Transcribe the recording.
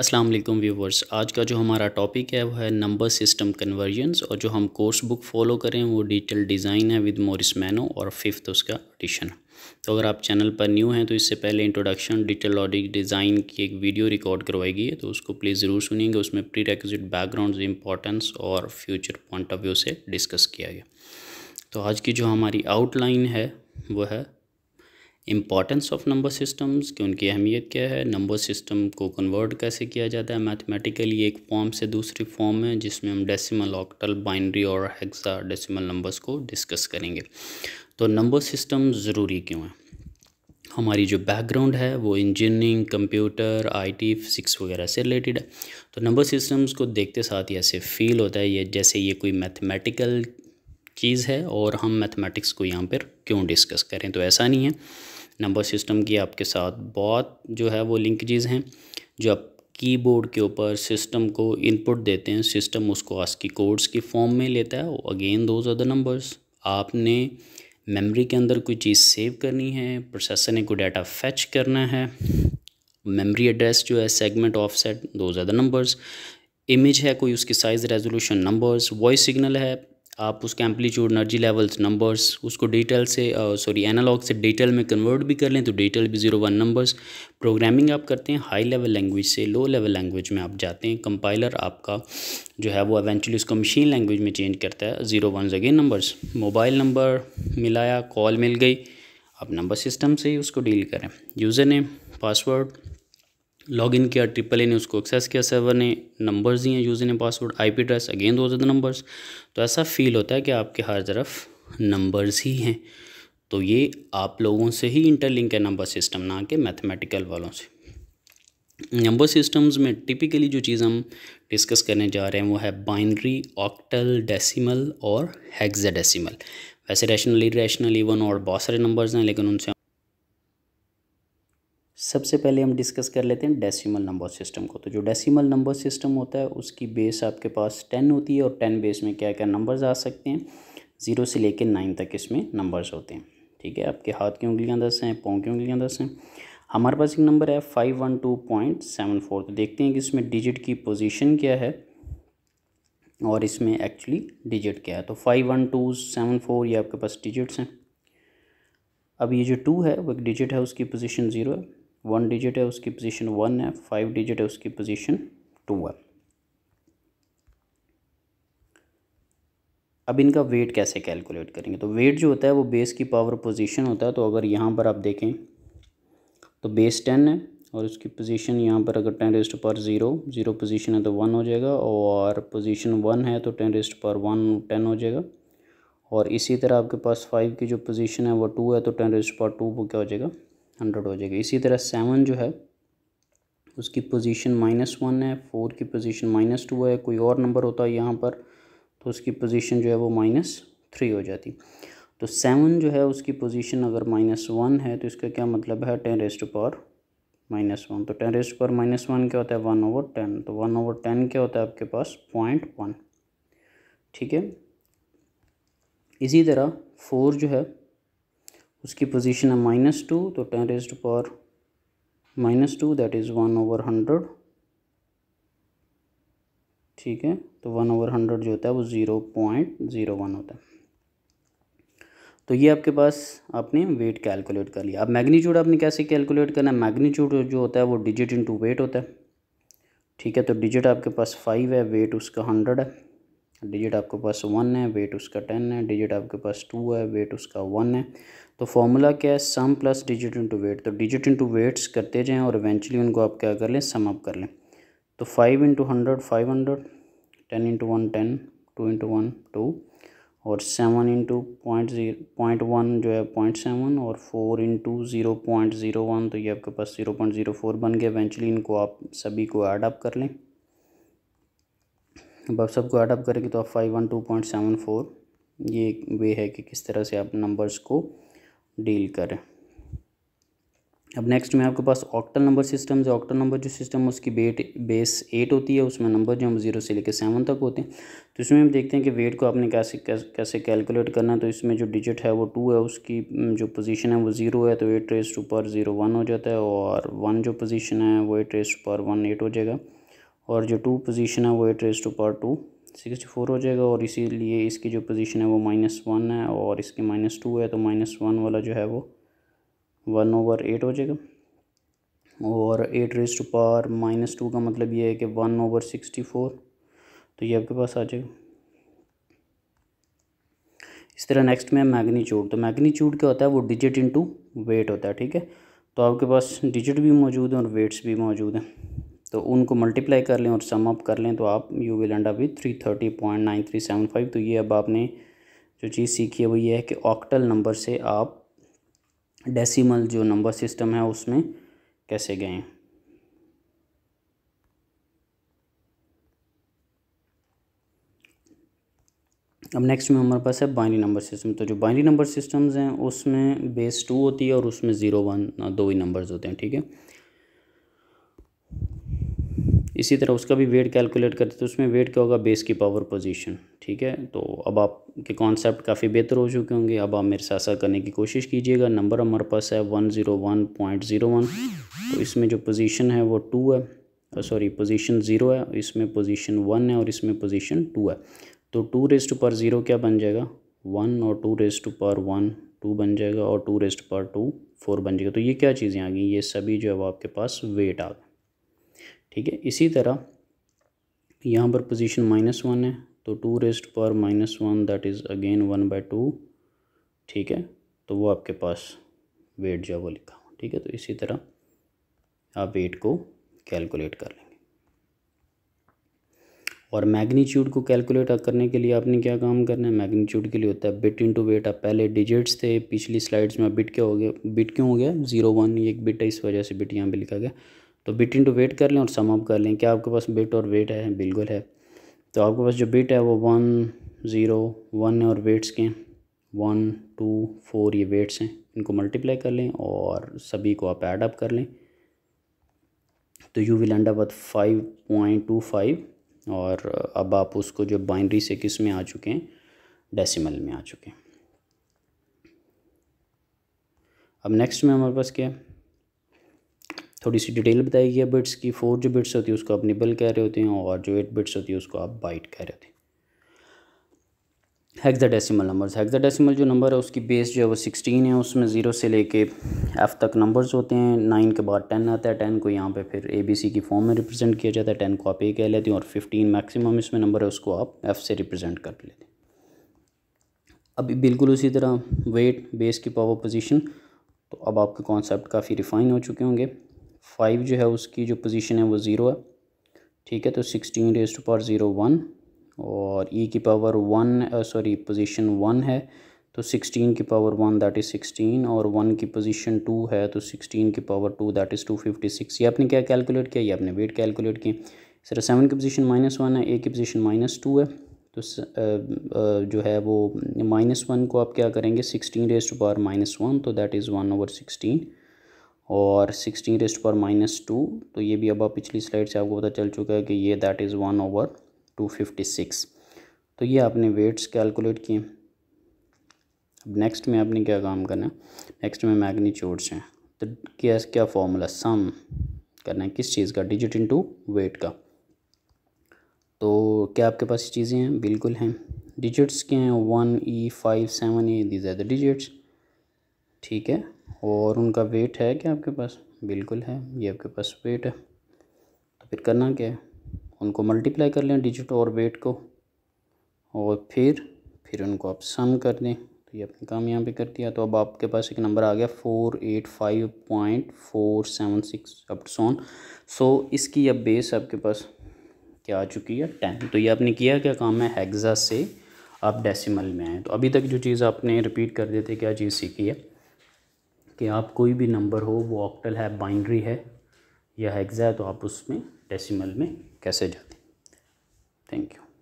अस्सलाम वालेकुम व्यूवर्स आज का जो हमारा टॉपिक है वो है नंबर सिस्टम कन्वर्जन्स और जो हम कोर्स बुक फॉलो करें वो डिटेल डिज़ाइन है विद मोरिस मैनो और फिफ्थ उसका एडिशन तो अगर आप चैनल पर न्यू हैं तो इससे पहले इंट्रोडक्शन डिटेल ऑडिक डिज़ाइन की एक वीडियो रिकॉर्ड करवाएगी तो उसको प्लीज़ ज़रूर सुनेंगे उसमें प्री रिक्विजिट बैकग्राउंड इंपॉर्टेंस और फ्यूचर पॉइंट ऑफ व्यू से डिस्कस किया गया तो आज की जो हमारी आउटलाइन है वह है इम्पॉर्टेंस ऑफ नंबर सिस्टम्स कि उनकी अहमियत क्या है नंबर सिस्टम को कन्वर्ट कैसे किया जाता है मैथमेटिकली एक फॉर्म से दूसरी फॉर्म है जिसमें हम डेसिमल ऑक्टल बाइनरी और हेक्सा डेसिमल नंबर्स को डिस्कस करेंगे तो नंबर सिस्टम ज़रूरी क्यों है हमारी जो बैकग्राउंड है वो इंजीनियरिंग कंप्यूटर आईटी फिजिक्स वगैरह से रिलेटेड है तो नंबर सिस्टम्स को देखते साथ ही ऐसे फील होता है ये जैसे ये कोई मैथमेटिकल चीज़ है और हम मैथमेटिक्स को यहाँ पर क्यों डिस्कस करें तो ऐसा नहीं है नंबर सिस्टम की आपके साथ बहुत जो है वो लिंकजेज़ हैं जो आप कीबोर्ड के ऊपर सिस्टम को इनपुट देते हैं सिस्टम उसको की कोड्स की फॉर्म में लेता है again those are the numbers आपने मेमोरी के अंदर कोई चीज़ सेव करनी है प्रोसेसर ने कोई डाटा फैच करना है मेमोरी एड्रेस जो है segment offset those are the numbers image है कोई उसकी size resolution numbers voice signal है आप उसके एम्पलीट्यूड एनर्जी लेवल्स नंबर्स उसको डिटेल से सॉरी एनालॉग से डिटेल में कन्वर्ट भी कर लें तो डिटेल भी जीरो वन नंबर्स प्रोग्रामिंग आप करते हैं हाई लेवल लैंग्वेज से लो लेवल लैंग्वेज में आप जाते हैं कंपाइलर आपका जो है वो एवेंचुअली उसको मशीन लैंग्वेज में चेंज करता है zero one again numbers mobile number मिलाया कॉल मिल गई आप नंबर सिस्टम से ही उसको डील करें यूज़र नेम पासवर्ड लॉगिन किया ट्रिपल ए ने उसको एक्सेस किया सर्वर ने नंबर्स दिए यूज़र ने password IP address again those the numbers तो ऐसा फील होता है कि आपके हर तरफ नंबर्स ही हैं तो ये आप लोगों से ही इंटरलिंक है नंबर सिस्टम ना कि मैथमेटिकल वालों से नंबर सिस्टम्स में टिपिकली जो चीज़ हम डिस्कस करने जा रहे हैं वो है बाइनरी ऑक्टल डेसिमल और हेक्साडेसिमल वैसे रैशनल इरेशनल इवन और बहुत सारे नंबर्स हैं लेकिन उनसे सबसे पहले हम डिस्कस कर लेते हैं डेसिमल नंबर सिस्टम को तो जो डेसिमल नंबर सिस्टम होता है उसकी बेस आपके पास टेन होती है और टेन बेस में क्या क्या नंबर्स आ सकते हैं ज़ीरो से लेकर नाइन तक इसमें नंबर्स होते हैं ठीक है आपके हाथ की उंगलियाँ दस हैं पाँव की उंगलियाँ दस हैं हमारे पास एक नंबर है five one two point seven four तो देखते हैं कि इसमें डिजिट की पोजीशन क्या है और इसमें एक्चुअली डिजिट क्या है तो five one two seven four ये आपके पास डिजिट्स हैं अब ये जो टू है वो एक डिजिट है उसकी पोजीशन ज़ीरो है वन डिजिट है उसकी पोजीशन वन है फाइव डिजिट है उसकी पोजीशन टू है अब इनका वेट कैसे कैलकुलेट करेंगे तो वेट जो होता है वो बेस की पावर पोजीशन होता है तो अगर यहाँ पर आप देखें तो बेस टेन है और उसकी पोजीशन यहाँ पर अगर टेन रेस्ट पर ज़ीरो ज़ीरो पोजीशन है तो वन हो जाएगा और पोजीशन वन है तो टेन रेस्ट पर वन टेन हो जाएगा और इसी तरह आपके पास फाइव की जो पोजीशन है वो टू है तो टेन रेस्ट पर टू वो क्या हो जाएगा हंड्रेड हो जाएगी इसी तरह सेवन जो है उसकी पोजीशन माइनस वन है फोर की पोजीशन माइनस टू है कोई और नंबर होता है यहाँ पर तो उसकी पोजीशन जो है वो माइनस थ्री हो जाती तो सेवन जो है उसकी पोजीशन अगर माइनस वन है तो इसका क्या मतलब है ten raised power minus one तो ten raised power minus one क्या होता है वन ओवर टेन तो वन ओवर टेन क्या होता है आपके पास पॉइंट वन ठीक है इसी तरह फोर जो है उसकी पोजीशन है माइनस टू तो ten raise to power minus two that is one over hundred ठीक है तो वन ओवर हंड्रेड जो होता है वो ज़ीरो पॉइंट ज़ीरो वन होता है तो ये आपके पास आपने वेट कैलकुलेट कर लिया अब मैग्नीट्यूड आपने कैसे कैलकुलेट करना है मैग्नीट्यूड जो होता है वो डिजिट इंटू वेट होता है ठीक है तो डिजिट आपके पास फाइव है वेट उसका हंड्रेड है डिजिट आपके पास वन है वेट उसका टेन है डिजिट आपके पास टू है वेट उसका वन है तो फॉर्मूला क्या है sum plus digit into weight तो डिजिट इंटू वेट्स करते जाएँ और इवेंचुअली उनको आप क्या कर लें सम अप कर लें तो five into hundred five hundred ten into one ten two into one two और seven into point zero point one जो है पॉइंट सेवन और four into zero point zero one तो ये आपके पास ज़ीरो पॉइंट ज़ीरो फोर बन गया इवेंचुअली इनको आप सभी को ऐड अप कर लें अब आप सबको ऐडअप करेंगे तो आप five one two point seven four ये एक वे है कि किस तरह से आप नंबर्स को डील करें अब नेक्स्ट में आपके पास ऑक्टल नंबर सिस्टम है ऑक्टल नंबर जो सिस्टम है उसकी बेट बेस एट होती है उसमें नंबर जो हम जीरो से लेकर सेवन तक होते हैं तो इसमें हम देखते हैं कि वेट को आपने कैसे कैसे कैलकुलेट करना है तो इसमें जो डिजिट है वो टू है उसकी जो पोजीशन है वो ज़ीरो है तो एट रेस्ट ऊपर ज़ीरो वन हो जाता है और वन जो पोजीशन है वो एट रेस्ट पर वन एट हो जाएगा और जो टू पोजीशन है वो eight raise to power two sixty four हो जाएगा और इसीलिए इसकी जो पोजीशन है वो माइनस वन है और इसके माइनस टू है तो माइनस वन वाला जो है वो वन ओवर एट हो जाएगा और eight raise to power minus two का मतलब ये है कि वन ओवर सिक्सटी फोर तो ये आपके पास आ जाएगा इस तरह नेक्स्ट में मैग्नीच्यूड तो मैग्नीच्यूड क्या होता है वो डिजिट इनटू वेट होता है ठीक है तो आपके पास डिजिट भी मौजूद है और वेट्स भी मौजूद हैं तो उनको मल्टीप्लाई कर लें और सम अप कर लें तो आप you will end up with three thirty point nine three seven five तो ये अब आपने जो चीज़ सीखी है वो ये है कि ऑक्टल नंबर से आप डेसिमल जो नंबर सिस्टम है उसमें कैसे गए अब नेक्स्ट में हमारे पास है बाइनरी नंबर सिस्टम तो जो बाइनरी नंबर सिस्टम्स हैं उसमें बेस टू होती है और उसमें ज़ीरो वन दो ही नंबर्स होते हैं ठीक है इसी तरह उसका भी वेट कैलकुलेट करते तो उसमें वेट क्या होगा बेस की पावर पोजीशन ठीक है तो अब आपके कॉन्सेप्ट काफ़ी बेहतर हो चुके होंगे अब आप मेरे साथ करने की कोशिश कीजिएगा नंबर हमारे पास है one zero one point zero one तो इसमें जो पोजीशन है वो टू है सॉरी पोजीशन ज़ीरो है इसमें पोजीशन वन है और इसमें पोजीशन टू है तो टू रेस्ट पर ज़ीरो क्या बन जाएगा वन और टू रेस्ट पर वन टू बन जाएगा और टू रेस्ट पर टू फोर बन जाएगा तो ये क्या चीज़ें आ गई ये सभी जो है वो आपके पास वेट आ गए ठीक है इसी तरह यहाँ पर पोजीशन माइनस वन है तो टू रेस्ट पर minus one that is again one by two ठीक है तो वो आपके पास वेट जो है वो लिखा ठीक है तो इसी तरह आप वेट को कैलकुलेट कर लेंगे और मैग्नीट्यूड को कैलकुलेट करने के लिए आपने क्या काम करना है मैग्नीट्यूड के लिए होता है बिट इनटू वेट आप पहले डिजिट्स थे पिछली स्लाइड्स में बिट क्या हो गया बिट क्यों हो गया जीरो वन ये एक बिट है इस वजह से बिट यहाँ पर लिखा गया तो बिट इन टू वेट कर लें और सम अप कर लें क्या आपके पास बिट और वेट है बिल्कुल है तो आपके पास जो बिट है वो वन ज़ीरो वन है और वेट्स के वन टू फोर ये वेट्स हैं इनको मल्टीप्लाई कर लें और सभी को आप ऐड अप कर लें तो you will end up five point two five और अब आप उसको जो बाइनरी से किस में आ चुके हैं डेसिमल में आ चुके हैं अब नेक्स्ट में हमारे पास क्या है थोड़ी सी डिटेल बताई गई है बिट्स की फोर जो बिट्स होती है उसको आप निबल कह रहे होते हैं और जो एट बिट्स होती है उसको आप बाइट कह रहे होते हैं नंबर नंबर्स डेसीमल जो नंबर है उसकी बेस जो है वो सिक्सटीन है उसमें ज़ीरो से लेके एफ़ तक नंबर्स होते हैं नाइन के बाद टेन आता है टेन को यहाँ पे फिर ए बी सी की फॉर्म में रिप्रेजेंट किया जाता है टेन को आप ए कह लेते हैं और फिफ्टीन मैक्सिमम इसमें नंबर है उसको आप एफ़ से रिप्रेजेंट कर लेते हैं अभी बिल्कुल उसी तरह वेट बेस की पावर पोजिशन तो अब आपके कॉन्सेप्ट काफ़ी रिफाइन हो चुके होंगे फाइव जो है उसकी जो पोजीशन है वो ज़ीरो है ठीक है तो sixteen raise to power zero one और ई e की power one sorry position one है तो सिक्सटीन की power one that is sixteen और वन की पोजीशन टू है तो सिक्सटीन की power two that is two fifty six ये आपने क्या कैलकुलेट किया ये आपने वेट कैलकुलेट किए सर सेवन की पोजीशन माइनस वन है ए की पोजीशन माइनस टू है तो जो है वो माइनस वन को आप क्या करेंगे sixteen raise to power minus one तो that is one over sixteen और सिक्सटीन रेस्ट पर माइनस टू तो ये भी अब पिछली स्लाइड से आपको पता चल चुका है कि ये that is one over two fifty six तो ये आपने वेट्स कैलकुलेट किए अब नेक्स्ट में आपने क्या काम करना है नेक्स्ट में मैग्नीट्यूड्स हैं तो क्या क्या फॉर्मूला सम करना है किस चीज़ का डिजिट इनटू वेट का तो क्या आपके पास चीज़ें हैं बिल्कुल हैं डिजिट्स के हैं one E five seven A these are the digits ठीक है और उनका वेट है क्या आपके पास बिल्कुल है ये आपके पास वेट है तो फिर करना क्या है उनको मल्टीप्लाई कर लें डिजिट और वेट को और फिर फिर उनको आप सम कर दें तो ये अपने काम यहाँ पे कर दिया तो अब आपके पास एक नंबर आ गया four eight five point four seven six epsilon so इसकी अब बेस आपके पास क्या आ चुकी है टेन तो ये आपने किया क्या काम है हेक्सा से आप डेसिमल में आए तो अभी तक जो चीज़ आपने रिपीट कर देते क्या चीज़ सीखी है कि आप कोई भी नंबर हो वो ऑक्टल है बाइनरी है या हेक्सा है तो आप उसमें डेसिमल में कैसे जाते थैंक यू